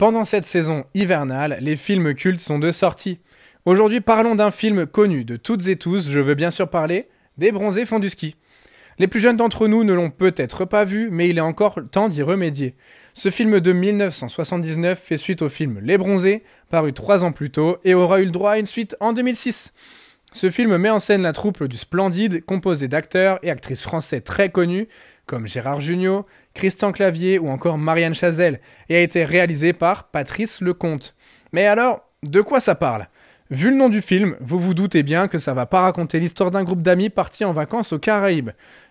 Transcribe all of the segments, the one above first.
Pendant cette saison hivernale, les films cultes sont de sortie. Aujourd'hui, parlons d'un film connu de toutes et tous, je veux bien sûr parler des bronzés font du ski. Les plus jeunes d'entre nous ne l'ont peut-être pas vu, mais il est encore temps d'y remédier. Ce film de 1979 fait suite au film Les Bronzés, paru trois ans plus tôt, et aura eu le droit à une suite en 2006. Ce film met en scène la troupe du Splendide, composée d'acteurs et actrices français très connus, comme Gérard Jugnot, Christian Clavier ou encore Marianne Chazelle, et a été réalisé par Patrice Lecomte. Mais alors, de quoi ça parle Vu le nom du film, vous vous doutez bien que ça va pas raconter l'histoire d'un groupe d'amis partis en vacances aux Caraïbes.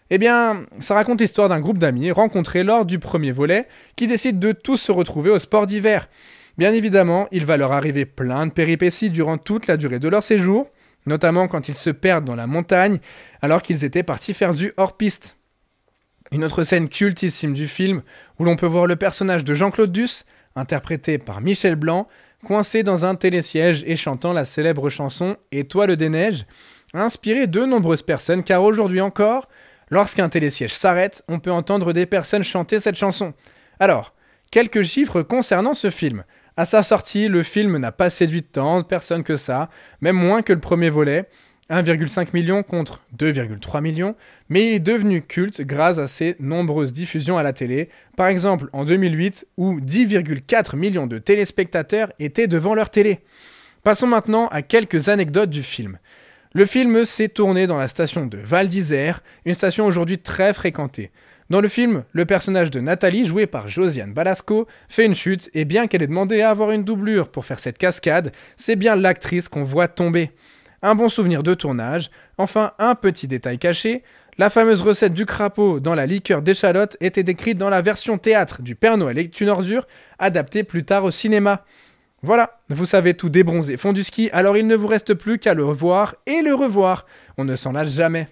Eh bien, ça raconte l'histoire d'un groupe d'amis rencontrés lors du premier volet qui décident de tous se retrouver au sport d'hiver. Bien évidemment, il va leur arriver plein de péripéties durant toute la durée de leur séjour, notamment quand ils se perdent dans la montagne alors qu'ils étaient partis faire du hors-piste. Une autre scène cultissime du film, où l'on peut voir le personnage de Jean-Claude Duss, interprété par Michel Blanc, coincé dans un télésiège et chantant la célèbre chanson Étoile des neiges, a inspiré de nombreuses personnes car aujourd'hui encore, lorsqu'un télésiège s'arrête, on peut entendre des personnes chanter cette chanson. Alors, quelques chiffres concernant ce film. À sa sortie, le film n'a pas séduit tant de personnes que ça, même moins que le premier volet, 1,5 million contre 2,3 millions, mais il est devenu culte grâce à ses nombreuses diffusions à la télé, par exemple en 2008 où 10,4 millions de téléspectateurs étaient devant leur télé. Passons maintenant à quelques anecdotes du film. Le film s'est tourné dans la station de Val d'Isère, une station aujourd'hui très fréquentée. Dans le film, le personnage de Nathalie, joué par Josiane Balasco, fait une chute et bien qu'elle ait demandé à avoir une doublure pour faire cette cascade, c'est bien l'actrice qu'on voit tomber. Un bon souvenir de tournage, enfin un petit détail caché, la fameuse recette du crapaud dans la liqueur d'échalote était décrite dans la version théâtre du Père Noël et une adaptée plus tard au cinéma. Voilà, vous savez tout débronzer, fond du ski, alors il ne vous reste plus qu'à le voir et le revoir. On ne s'en lasse jamais.